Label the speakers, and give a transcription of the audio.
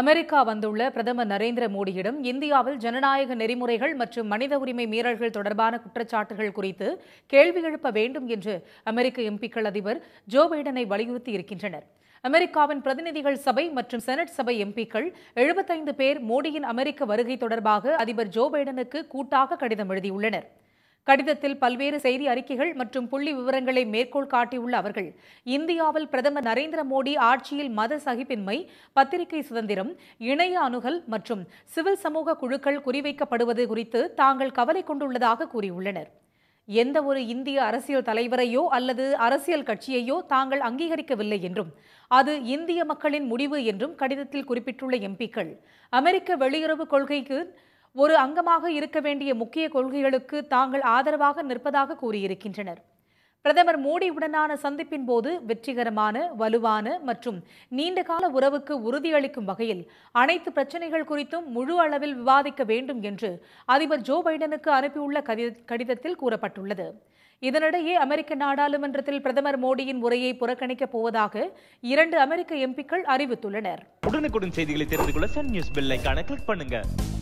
Speaker 1: America வந்துள்ள பிரதமர் நரேந்திர மோடியிடம் இந்தியாவில் ஜனநாயக நெறிமுறைகள் மற்றும் மனித உரிமை மீறல்கள் தொடர்பான குற்றச்சாட்டுகள் குறித்து கேள்வி எழுப்ப வேண்டும் என்று அமெரிக்க எம்பிக்கள் அதிபர் ஜோ பைடனை வலியுறுத்தி இருக்கின்றனர் அமெரிக்காவின் பிரதிநிதிகள் சபை மற்றும் செனட் சபை எம்பிக்கள் எழுபத்தைந்து பேர் மோடியின் அமெரிக்க வருகை தொடர்பாக அதிபர் ஜோ பைடனுக்கு கூட்டாக கடிதம் எழுதியுள்ளனர் கடிதத்தில் பல்வேறு செய்தி அறிக்கைகள் மற்றும் புள்ளி விவரங்களை மேற்கோள் காட்டியுள்ள அவர்கள் இந்தியாவில் பிரதமர் நரேந்திர மோடி ஆட்சியில் மத சகிப்பின்மை பத்திரிகை சுதந்திரம் இணைய அணுகல் மற்றும் சிவில் சமூக குழுக்கள் குறிவைக்கப்படுவது குறித்து தாங்கள் கவலை கொண்டுள்ளதாக கூறியுள்ளனர் எந்த ஒரு இந்திய அரசியல் தலைவரையோ அல்லது அரசியல் கட்சியையோ தாங்கள் அங்கீகரிக்கவில்லை என்றும் அது இந்திய மக்களின் முடிவு என்றும் கடிதத்தில் குறிப்பிட்டுள்ள எம்பிக்கள் அமெரிக்க வெளியுறவு கொள்கைக்கு ஒரு அங்கமாக இருக்க வேண்டிய முக்கிய கொள்கைகளுக்கு தாங்கள் ஆதரவாக நிற்பதாக கூறியிருக்கின்றனர் பிரதமர் மோடியுடனான சந்திப்பின் போது வெற்றிகரமான வலுவான மற்றும் நீண்டகால உறவுக்கு உறுதியளிக்கும் வகையில் அனைத்து பிரச்சினைகள் குறித்தும் முழு அளவில் விவாதிக்க வேண்டும் என்று அதிபர் ஜோ பைடனுக்கு அனுப்பியுள்ள கடிதத்தில் கூறப்பட்டுள்ளது இதனிடையே அமெரிக்க நாடாளுமன்றத்தில் பிரதமர் மோடியின் உரையை புறக்கணிக்கப் போவதாக இரண்டு அமெரிக்க எம்பிக்கள் அறிவித்துள்ளனர்
Speaker 2: உடனுக்குடன் செய்திகளை தெரிந்து கொள்ள சன் நியூஸ் கிளிக் பண்ணுங்க